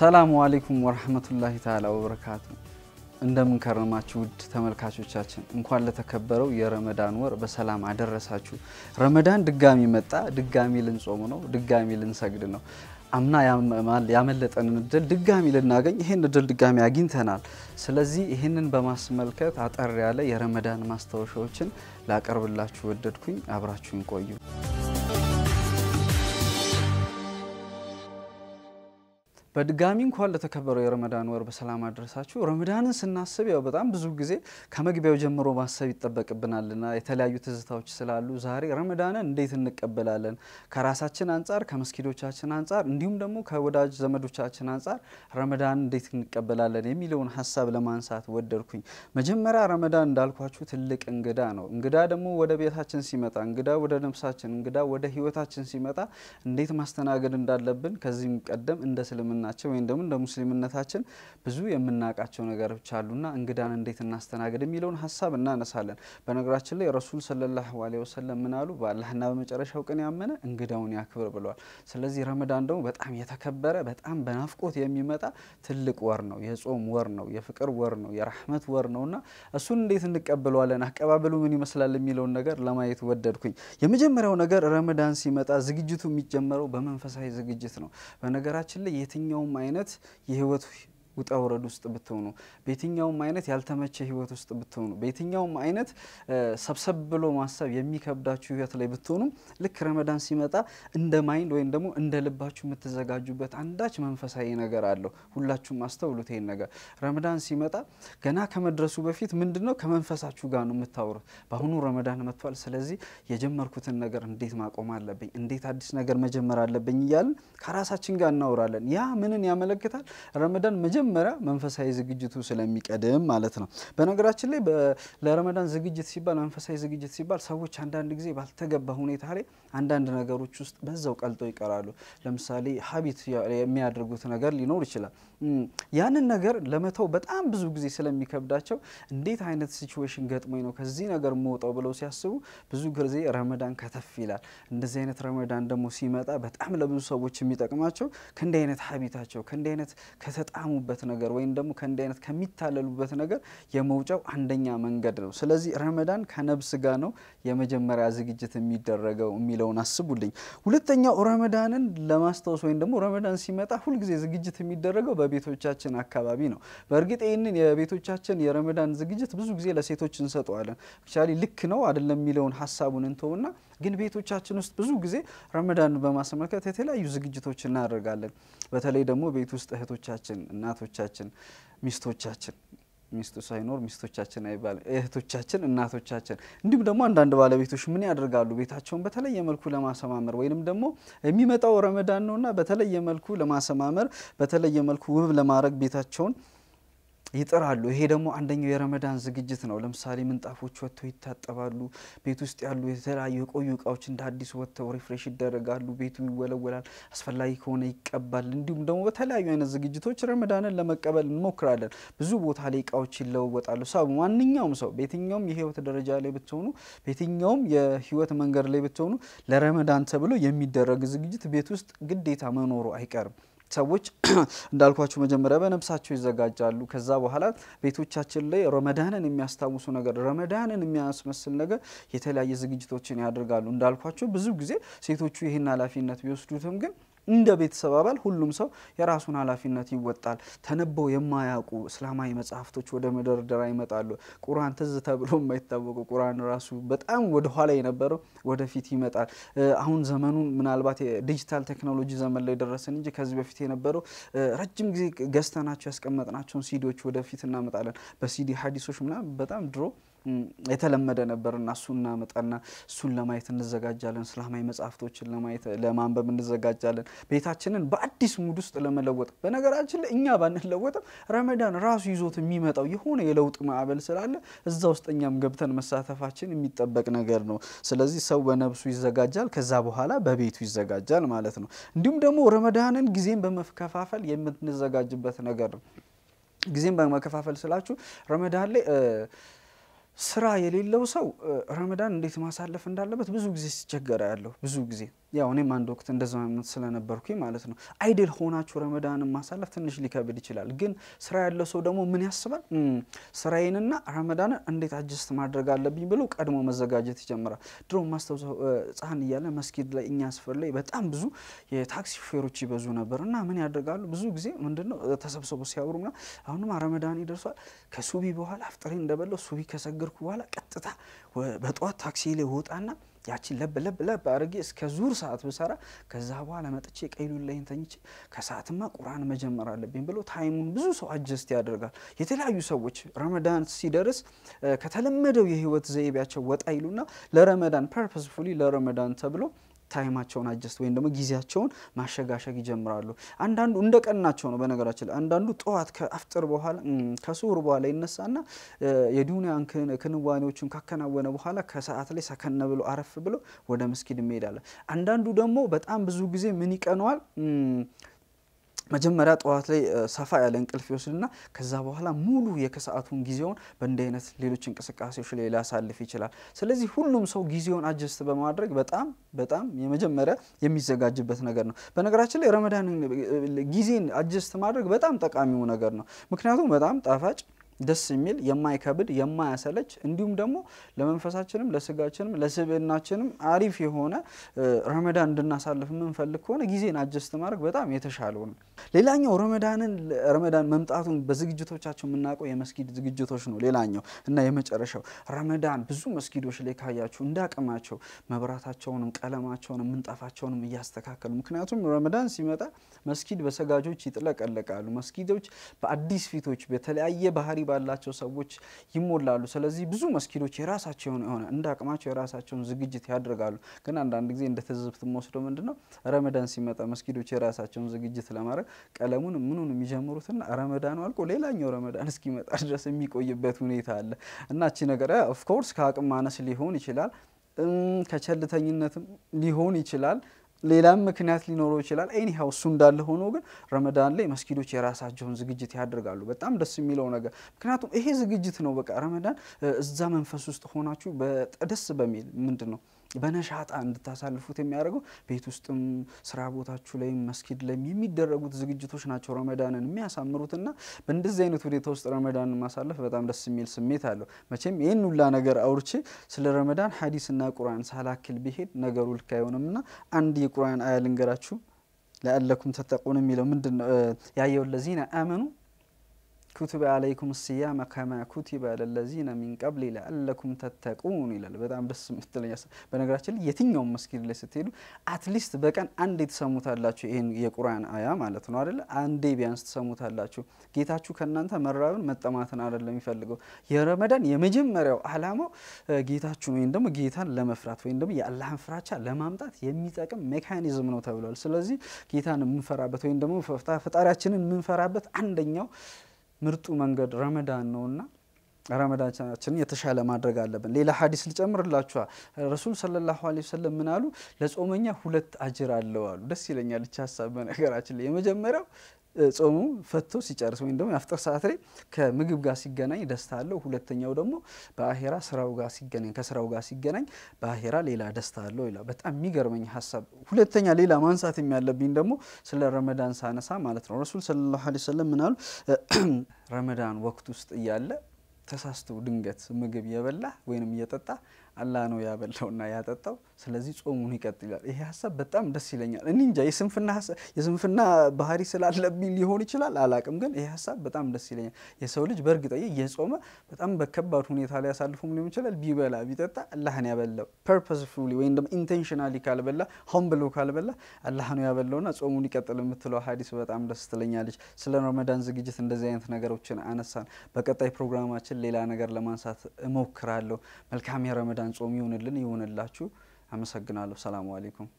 ሰላሙ አሌይኩም ወረህመቱላሂ ተዓላ ወበረካቱ። እንደምንከረማችሁ ውድ ተመልካቾቻችን እንኳን ለተከበረው የረመዳን ወር በሰላም አደረሳችሁ። ረመዳን ድጋሚ መጣ። ድጋሚ ልንጾሙ ነው። ድጋሚ ልንሰግድ ነው። አምና ያመለጠንን እድል ድጋሚ ልናገኝ ይህን እድል ድጋሚ አግኝተናል። ስለዚህ ይህንን በማስመልከት አጠር ያለ የረመዳን ማስታወሻዎችን ላቀርብላችሁ ወደድኩኝ። አብራችሁን ቆዩ። በድጋሚ እንኳን ለተከበረው የረመዳን ወር በሰላም አድረሳችሁ። ረመዳንን ስናስብ ያው በጣም ብዙ ጊዜ ከመግቢያው ጀምሮ ማሰብ ይጠበቅብናልና የተለያዩ ትዝታዎች ስላሉ ዛሬ ረመዳንን እንዴት እንቀበላለን ከራሳችን አንጻር፣ ከመስጊዶቻችን አንጻር እንዲሁም ደግሞ ከወዳጅ ዘመዶቻችን አንጻር ረመዳንን እንዴት እንቀበላለን የሚለውን ሀሳብ ለማንሳት ወደድኩኝ። መጀመሪያ ረመዳን እንዳልኳችሁ ትልቅ እንግዳ ነው። እንግዳ ደግሞ ወደ ቤታችን ሲመጣ፣ እንግዳ ወደ ነፍሳችን፣ እንግዳ ወደ ህይወታችን ሲመጣ እንዴት ማስተናገድ እንዳለብን ከዚህም ቀደም እንደ ስልምና ናቸው ወይም ደግሞ እንደ ሙስሊምነታችን ብዙ የምናውቃቸው ነገሮች አሉና እንግዳን እንዴት እናስተናግድ የሚለውን ሀሳብ እናነሳለን። በነገራችን ላይ ረሱል ሰለላሁ ዐለይሂ ወሰለም ምን አሉ? በአላህና በመጨረሻው ቀን ያመነ እንግዳውን ያክብር ብለዋል። ስለዚህ ረመዳን ደግሞ በጣም የተከበረ በጣም በናፍቆት የሚመጣ ትልቅ ወር ነው። የጾም ወር ነው። የፍቅር ወር ነው። የራህመት ወር ነው እሱን እንዴት እንቀበለዋለን፣ አቀባበሉ ምን ይመስላል የሚለውን ነገር ለማየት ወደድኩኝ። የመጀመሪያው ነገር ረመዳን ሲመጣ ዝግጅቱ የሚጀመረው በመንፈሳዊ ዝግጅት ነው። በነገራችን ላይ የትኛ Je hebt het. ውጣ ውረድ ውስጥ ብትሆኑ፣ በየትኛውም አይነት ያልተመቸ ህይወት ውስጥ ብትሆኑ፣ በየትኛውም አይነት ሰብሰብ ብሎ ማሰብ የሚከብዳችሁ ህይወት ላይ ብትሆኑ፣ ልክ ረመዳን ሲመጣ እንደ ማይንድ ወይም ደግሞ እንደ ልባችሁ የምትዘጋጁበት አንዳች መንፈሳዊ ነገር አለው። ሁላችሁም አስተውሉት ይሄን ነገር። ረመዳን ሲመጣ ገና ከመድረሱ በፊት ምንድን ነው ከመንፈሳችሁ ጋር ነው የምታወሩት። በአሁኑ ረመዳን መጥቷል፣ ስለዚህ የጀመርኩትን ነገር እንዴት ማቆም አለብኝ፣ እንዴት አዲስ ነገር መጀመር አለብኝ እያልን ከራሳችን ጋር እናወራለን። ያ ምንን ያመለክታል? ረመዳን መጀመ መጀመሪያ መንፈሳዊ ዝግጅቱ ስለሚቀድም ማለት ነው። በነገራችን ላይ ለረመዳን ዝግጅት ሲባል መንፈሳዊ ዝግጅት ሲባል ሰዎች አንዳንድ ጊዜ ባልተገባ ሁኔታ ላይ አንዳንድ ነገሮች ውስጥ በዛው ቀልጠው ይቀራሉ። ለምሳሌ ሀቢት የሚያደርጉት ነገር ሊኖር ይችላል። ያንን ነገር ለመተው በጣም ብዙ ጊዜ ስለሚከብዳቸው እንዴት አይነት ሲቹዌሽን ገጥሞኝ ነው ከዚህ ነገር መውጣው ብለው ሲያስቡ ብዙ ጊዜ ረመዳን ከተፍ ይላል። እንደዚህ አይነት ረመዳን ደግሞ ሲመጣ በጣም ለብዙ ሰዎች የሚጠቅማቸው ከእንዲህ አይነት ሀቢታቸው ከእንዲህ አይነት ከተጣሙበት ከሚያገኙበት ነገር ወይም ደግሞ ከእንዲህ አይነት ከሚታለሉበት ነገር የመውጫው አንደኛ መንገድ ነው። ስለዚህ ረመዳን ከነብስ ጋር ነው የመጀመሪያ ዝግጅት የሚደረገው የሚለውን አስቡልኝ። ሁለተኛው ረመዳንን ለማስታወስ ወይም ደግሞ ረመዳን ሲመጣ ሁልጊዜ ዝግጅት የሚደረገው በቤቶቻችን አካባቢ ነው። በእርግጥ ይህንን የቤቶቻችን የረመዳን ዝግጅት ብዙ ጊዜ ለሴቶች እንሰጠዋለን። ቻ ልክ ነው አይደለም የሚለውን ሀሳቡን እንተውና ግን ቤቶቻችን ውስጥ ብዙ ጊዜ ረመዳን በማስመልከት የተለያዩ ዝግጅቶች እናደርጋለን። በተለይ ደግሞ ቤት ውስጥ እህቶቻችን፣ እናቶቻችን፣ ሚስቶቻችን ሚስቱ ሳይኖር ሚስቶቻችን አይባልም፣ እህቶቻችን፣ እናቶቻችን እንዲሁም ደግሞ አንዳንድ ባለቤቶች ምን ያደርጋሉ ቤታቸውን በተለየ መልኩ ለማሰማመር ወይንም ደግሞ የሚመጣው ረመዳን ነውና በተለየ መልኩ ለማሰማመር በተለየ መልኩ ውብ ለማድረግ ቤታቸውን ይጥራሉ። ይሄ ደግሞ አንደኛው የረመዳን ዝግጅት ነው። ለምሳሌ ምንጣፎች ወጥተው ይታጠባሉ። ቤት ውስጥ ያሉ የተለያዩ የቆዩ እቃዎች እንደ አዲስ ወጥተው ሪፍሬሽ ይደረጋሉ። ቤቱ ይወለወላል፣ አስፈላጊ ከሆነ ይቀባል። እንዲሁም ደግሞ በተለያዩ አይነት ዝግጅቶች ረመዳንን ለመቀበል እንሞክራለን። ብዙ ቦታ ላይ እቃዎች ይለወጣሉ። ሰው ማንኛውም ሰው በየትኛውም የህይወት ደረጃ ላይ ብትሆኑ፣ በየትኛውም የህይወት መንገድ ላይ ብትሆኑ ለረመዳን ተብሎ የሚደረግ ዝግጅት ቤት ውስጥ ግዴታ መኖሩ አይቀርም። ሰዎች እንዳልኳችሁ መጀመሪያ በነብሳቸው ይዘጋጃሉ። ከዛ በኋላ ቤቶቻችን ላይ ረመዳንን የሚያስታውሱ ነገር፣ ረመዳንን የሚያስመስል ነገር የተለያየ ዝግጅቶችን ያደርጋሉ። እንዳልኳቸው ብዙ ጊዜ ሴቶቹ ይህን ኃላፊነት ቢወስዱትም ግን እንደ ቤተሰብ አባል ሁሉም ሰው የራሱን ኃላፊነት ይወጣል። ተነበው የማያውቁ እስላማዊ መጽሐፍቶች ወደ መደርደራ ይመጣሉ። ቁርአን ትዝ ተብሎ የማይታወቁ ቁርአን ራሱ በጣም ወደኋላ የነበረው ወደፊት ይመጣል። አሁን ዘመኑ ምናልባት የዲጂታል ቴክኖሎጂ ዘመን ላይ ደረስን እንጂ ከዚህ በፊት የነበረው ረጅም ጊዜ ገዝተናቸው ያስቀመጥናቸውን ሲዲዎች ወደፊት እናመጣለን። በሲዲ ሀዲሶች ምናምን በጣም ድሮ የተለመደ ነበር እና እሱን እናመጣና እሱን ለማየት እንዘጋጃለን። እስላማዊ መጽሐፍቶችን ለማየት ለማንበብ እንዘጋጃለን። ቤታችንን በአዲስ ሙድ ውስጥ ለመለወጥ በነገራችን ላይ እኛ ባንለወጥም ረመዳን ራሱ ይዞት የሚመጣው የሆነ የለውጥ ማዕበል ስላለ እዛ ውስጥ እኛም ገብተን መሳተፋችን የሚጠበቅ ነገር ነው። ስለዚህ ሰው በነብሱ ይዘጋጃል፣ ከዛ በኋላ በቤቱ ይዘጋጃል ማለት ነው። እንዲሁም ደግሞ ረመዳንን ጊዜን በመከፋፈል የምንዘጋጅበት ነገር ነው። ጊዜን በመከፋፈል ስላችሁ ረመዳን ላይ ስራ የሌለው ሰው ረመዳን እንዴት ማሳለፍ እንዳለበት ብዙ ጊዜ ሲቸገረ ያለው ብዙ ጊዜ ያው እኔም አንድ ወቅት እንደዛ ስለነበርኩኝ ማለት ነው። አይድል ሆናችሁ ረመዳንን ማሳለፍ ትንሽ ሊከብድ ይችላል። ግን ስራ ያለው ሰው ደግሞ ምን ያስባል? ስራዬንና ረመዳንን እንዴት አጀስት ማድረግ አለብኝ ብሎ ቀድሞ መዘጋጀት ይጀምራል። ድሮ ማስታውሰው ሕፃን እያለ መስጊድ ላይ እኛ ስፍር ላይ በጣም ብዙ የታክሲ ሹፌሮች ይበዙ ነበር እና ምን ያደርጋሉ ብዙ ጊዜ ምንድነው ተሰብስቦ ሲያወሩ ና አሁንም ረመዳን ይደርሷል ከሱቢ በኋላ አፍጥሬ እንደበለው ሱቢ ከሰገርኩ በኋላ ቀጥታ በጠዋት ታክሲ ላይ ወጣና ያችን ለብ ለብ ለብ አድርጌ እስከ ዙር ሰዓት ብሰራ ከዛ በኋላ መጥቼ ቀይሉን ላይ ተኝቼ ከሰዓትማ ቁርአን መጀመር አለብኝ ብሎ ታይሙን ብዙ ሰው አጀስት ያደርጋል። የተለያዩ ሰዎች ረመዳን ሲደርስ ከተለመደው የህይወት ዘይቤያቸው ወጣ ይሉና ለረመዳን ፐርፐስፉሊ ለረመዳን ተብሎ ታይማቸውን አጀስት ወይም ደግሞ ጊዜያቸውን ማሸጋሸግ ይጀምራሉ። አንዳንዱ እንደ ቀናቸው ነው። በነገራችን ላይ አንዳንዱ ጠዋት ከአፍጥር በኋላ ከሱር በኋላ ይነሳና የዱንያን ክንዋኔዎችን ካከናወነ በኋላ ከሰዓት ላይ ሰከነ ብሎ አረፍ ብሎ ወደ መስጊድ እንሄዳለን። አንዳንዱ ደግሞ በጣም ብዙ ጊዜ ምን ይቀነዋል መጀመሪያ ጠዋት ላይ ሰፋ ያለ እንቅልፍ ይወስድና ከዛ በኋላ ሙሉ የከሰዓቱን ጊዜውን በእንዲህ አይነት ሌሎች እንቅስቃሴዎች ላይ ሊያሳልፍ ይችላል። ስለዚህ ሁሉም ሰው ጊዜውን አጀስት በማድረግ በጣም በጣም የመጀመሪያ የሚዘጋጅበት ነገር ነው። በነገራችን ላይ ረመዳን ጊዜን አጀስት ማድረግ በጣም ጠቃሚው ነገር ነው። ምክንያቱም በጣም ጣፋጭ ደስ የሚል የማይከብድ የማያሰለች እንዲሁም ደግሞ ለመንፈሳችንም ለስጋችንም ለስብናችንም አሪፍ የሆነ ረመዳን እንድናሳልፍ የምንፈልግ ከሆነ ጊዜን አጀስት ማድረግ በጣም የተሻለው ነው። ሌላኛው ረመዳንን ረመዳን መምጣቱን በዝግጅቶቻቸው የምናውቀው የመስጊድ ዝግጅቶች ነው። ሌላኛው እና የመጨረሻው ረመዳን ብዙ መስጊዶች ላይ ካያችሁ እንዳቅማቸው መብራታቸውንም ቀለማቸውንም ምንጣፋቸውንም እያስተካከሉ ምክንያቱም ረመዳን ሲመጣ መስጊድ በሰጋጆች ይጥለቀለቃሉ። መስጊዶች በአዲስ ፊቶች በተለያየ ባህሪ ባላቸው ሰዎች ይሞላሉ። ስለዚህ ብዙ መስጊዶች የራሳቸው የሆነ እንደ አቅማቸው የራሳቸውን ዝግጅት ያደርጋሉ። ግን አንዳንድ ጊዜ እንደ ትዝብት የምወስደው ምንድን ነው ረመዳን ሲመጣ መስጊዶች የራሳቸውን ዝግጅት ለማድረግ ቀለሙን ምኑን የሚጀምሩትና ረመዳኑ አልቆ ሌላኛው ረመዳን እስኪመጣ ድረስ የሚቆይበት ሁኔታ አለ እና እቺ ነገር ኦፍኮርስ ከአቅም ማነስ ሊሆን ይችላል፣ ከቸልተኝነትም ሊሆን ይችላል። ሌላም ምክንያት ሊኖረው ይችላል። ኤኒሃው እሱ እንዳለ ሆኖ ግን ረመዳን ላይ መስጊዶች የራሳቸውን ዝግጅት ያደርጋሉ። በጣም ደስ የሚለው ነገር ምክንያቱም ይሄ ዝግጅት ነው። በቃ ረመዳን እዛ መንፈስ ውስጥ ሆናችሁ ደስ በሚል ምንድን ነው በነሻጣ እንድታሳልፉት የሚያደርገው ቤት ውስጥም ስራ ቦታችሁ ላይም መስጊድ ላይም የሚደረጉት ዝግጅቶች ናቸው ረመዳንን የሚያሳምሩትና በእንደዚህ አይነት ሁኔታ ውስጥ ረመዳንን ማሳለፍ በጣም ደስ የሚል ስሜት አለው። መቼም ይህን ሁላ ነገር አውርቼ ስለ ረመዳን ሀዲስና ቁርአን ሳላክል ቢሄድ ነገሩ ልክ እና አንድ የቁርአን አያ ልንገራችሁ። ለአለኩም ተጠቁን የሚለው ምንድን ነው? ያየው ለዚነ አመኑ ኩትበ አለይኩም ስያመ ከማ ኩቲበ ለለዚነ ሚን ቀብል ለአለኩም ተተቁን ይላል። በጣም ደስ የምትለኝ በነገራችን ላይ የትኛውም መስጊድ ላይ ስትሄዱ አትሊስት በቀን አንዴ ትሰሙታላችሁ። ይህን የቁርአን አያ ማለት ነው አደለ? አንዴ ቢያንስ ትሰሙታላችሁ። ጌታችሁ ከእናንተ መራብን መጠማትን አደለም የሚፈልገው። የረመዳን የመጀመሪያው አላማው ጌታችሁን ወይም ደግሞ ጌታን ለመፍራት ወይም ደግሞ የአላህን ፍራቻ ለማምጣት የሚጠቅም ሜካኒዝም ነው ተብሏል። ስለዚህ ጌታን የምንፈራበት ወይም ደግሞ ፈጣሪያችንን የምንፈራበት አንደኛው ምርጡ መንገድ ረመዳን ነውና ረመዳችን የተሻለ ማድረግ አለብን። ሌላ ሀዲስ ልጨምርላችኋ። ረሱል ሰለላሁ ዐለይሂ ወሰለም ምን አሉ? ለጾመኛ ሁለት አጅር አለው አሉ። ደስ ይለኛል እች ሀሳብ በነገራችን ላይ የመጀመሪያው ጾሙ ፈቶ ሲጨርስ ወይም ደግሞ የአፍጥር ሰዓት ላይ ከምግብ ጋር ሲገናኝ ደስታ አለው። ሁለተኛው ደግሞ በአሄራ ስራው ጋር ሲገናኝ ከስራው ጋር ሲገናኝ በአሄራ ሌላ ደስታ አለው ይላል። በጣም የሚገርመኝ ሀሳብ። ሁለተኛ ሌላ ማንሳት የሚያለብኝ ደግሞ ስለ ረመዳን ሳነሳ ማለት ነው ረሱል ሰለላሁ ዐለይሂ ወሰለም ምናሉ ረመዳን ወቅት ውስጥ እያለ ተሳስቶ ድንገት ምግብ የበላ ወይንም እየጠጣ አላህ ነው ያበላውና ያጠጣው። ስለዚህ ጾሙን ይቀጥላል። ይሄ ሀሳብ በጣም ደስ ይለኛል። እኔ እንጃ የስንፍና ባህሪ ስላለብኝ ሊሆን ይችላል አላቅም፣ ግን ይሄ ሀሳብ በጣም ደስ ይለኛል። የሰው ልጅ በእርግጠየ የጾመ በጣም በከባድ ሁኔታ ላይ ያሳልፉም ሊሆን ይችላል። ቢበላ ቢጠጣ አላህን ያበላው ፐርፐስፉሊ ወይም ደግሞ ኢንቴንሽናሊ ካልበላ ሆን ብሎ ካልበላ አላህ ነው ያበላውና ጾሙን ይቀጥል የምትለው ሀዲስ በጣም ደስ ትለኛለች። ስለ ረመዳን ዝግጅት እንደዚህ አይነት ነገሮችን አነሳን። በቀጣይ ፕሮግራማችን ሌላ ነገር ለማንሳት እሞክራለሁ። መልካም የረመዳን የረመዳን ጾም ይሁንልን፣ ይሁንላችሁ። አመሰግናለሁ። ሰላሙ አሌይኩም